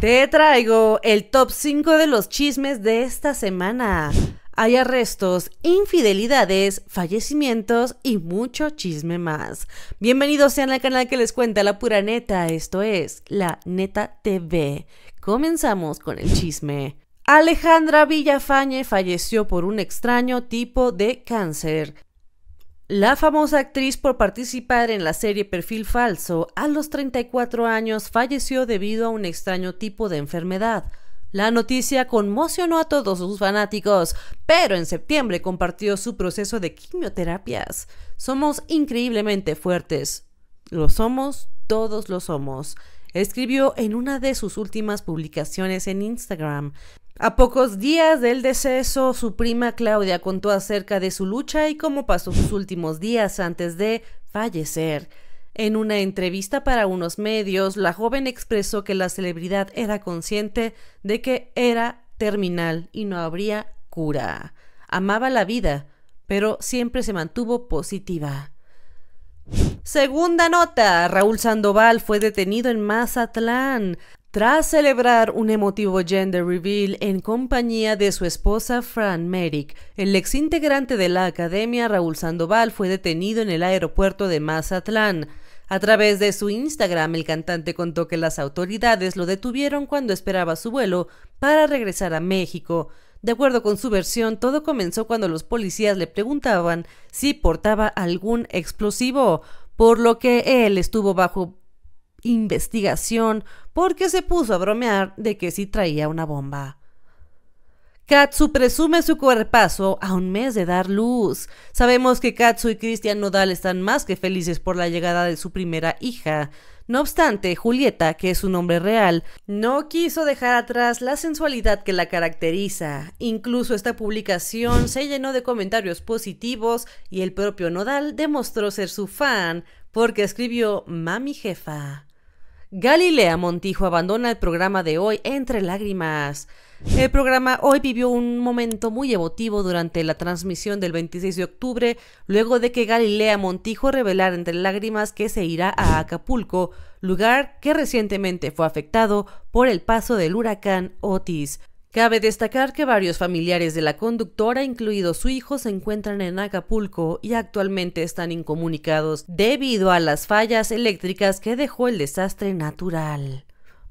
Te traigo el top 5 de los chismes de esta semana. Hay arrestos, infidelidades, fallecimientos y mucho chisme más. Bienvenidos sean al canal que les cuenta la pura neta, esto es La Neta TV. Comenzamos con el chisme. Alejandra Villafañe falleció por un extraño tipo de cáncer. La famosa actriz por participar en la serie Perfil Falso a los 34 años falleció debido a un extraño tipo de enfermedad. La noticia conmocionó a todos sus fanáticos, pero en septiembre compartió su proceso de quimioterapias. Somos increíblemente fuertes. Lo somos, todos lo somos. Escribió en una de sus últimas publicaciones en Instagram. A pocos días del deceso, su prima Claudia contó acerca de su lucha y cómo pasó sus últimos días antes de fallecer. En una entrevista para unos medios, la joven expresó que la celebridad era consciente de que era terminal y no habría cura. Amaba la vida, pero siempre se mantuvo positiva. Segunda nota, Raúl Sandoval fue detenido en Mazatlán. Tras celebrar un emotivo gender reveal en compañía de su esposa Fran Merrick, el ex integrante de la academia Raúl Sandoval fue detenido en el aeropuerto de Mazatlán. A través de su Instagram, el cantante contó que las autoridades lo detuvieron cuando esperaba su vuelo para regresar a México. De acuerdo con su versión, todo comenzó cuando los policías le preguntaban si portaba algún explosivo, por lo que él estuvo bajo investigación porque se puso a bromear de que si traía una bomba. Katsu presume su cuerpazo a un mes de dar luz. Sabemos que Katsu y Cristian Nodal están más que felices por la llegada de su primera hija. No obstante, Julieta, que es su nombre real, no quiso dejar atrás la sensualidad que la caracteriza. Incluso esta publicación se llenó de comentarios positivos y el propio Nodal demostró ser su fan porque escribió Mami Jefa. Galilea Montijo abandona el programa de hoy entre lágrimas. El programa hoy vivió un momento muy emotivo durante la transmisión del 26 de octubre, luego de que Galilea Montijo revelara entre lágrimas que se irá a Acapulco, lugar que recientemente fue afectado por el paso del huracán Otis. Cabe destacar que varios familiares de la conductora, incluido su hijo, se encuentran en Acapulco y actualmente están incomunicados debido a las fallas eléctricas que dejó el desastre natural,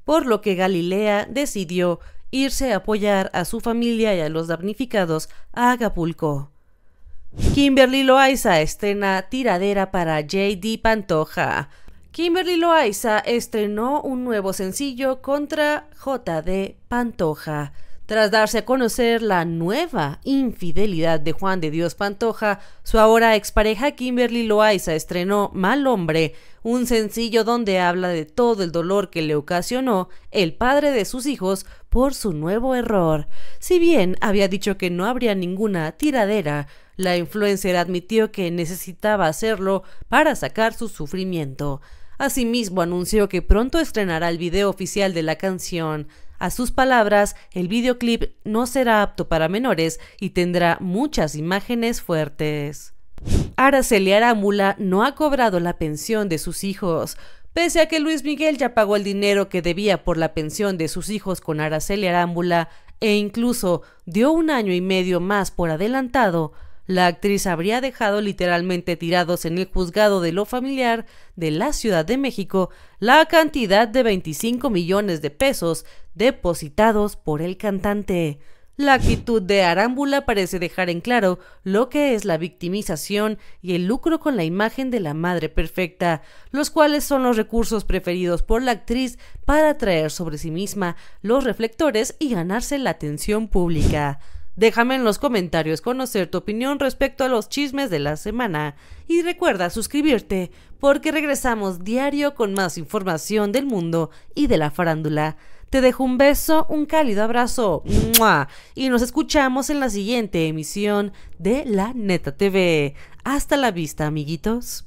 por lo que Galilea decidió irse a apoyar a su familia y a los damnificados a Acapulco. Kimberly Loaiza estrena tiradera para JD Pantoja. Kimberly Loaiza estrenó un nuevo sencillo contra JD Pantoja. Tras darse a conocer la nueva infidelidad de Juan de Dios Pantoja, su ahora expareja Kimberly Loaiza estrenó Mal Hombre, un sencillo donde habla de todo el dolor que le ocasionó el padre de sus hijos por su nuevo error. Si bien había dicho que no habría ninguna tiradera, la influencer admitió que necesitaba hacerlo para sacar su sufrimiento. Asimismo, anunció que pronto estrenará el video oficial de la canción. A sus palabras, el videoclip no será apto para menores y tendrá muchas imágenes fuertes. Araceli Arámbula no ha cobrado la pensión de sus hijos. Pese a que Luis Miguel ya pagó el dinero que debía por la pensión de sus hijos con Araceli Arámbula e incluso dio un año y medio más por adelantado, la actriz habría dejado literalmente tirados en el juzgado de lo familiar de la Ciudad de México la cantidad de 25 millones de pesos depositados por el cantante. La actitud de Arámbula parece dejar en claro lo que es la victimización y el lucro con la imagen de la madre perfecta, los cuales son los recursos preferidos por la actriz para atraer sobre sí misma los reflectores y ganarse la atención pública. Déjame en los comentarios conocer tu opinión respecto a los chismes de la semana y recuerda suscribirte porque regresamos diario con más información del mundo y de la farándula. Te dejo un beso, un cálido abrazo y nos escuchamos en la siguiente emisión de La Neta TV. Hasta la vista, amiguitos.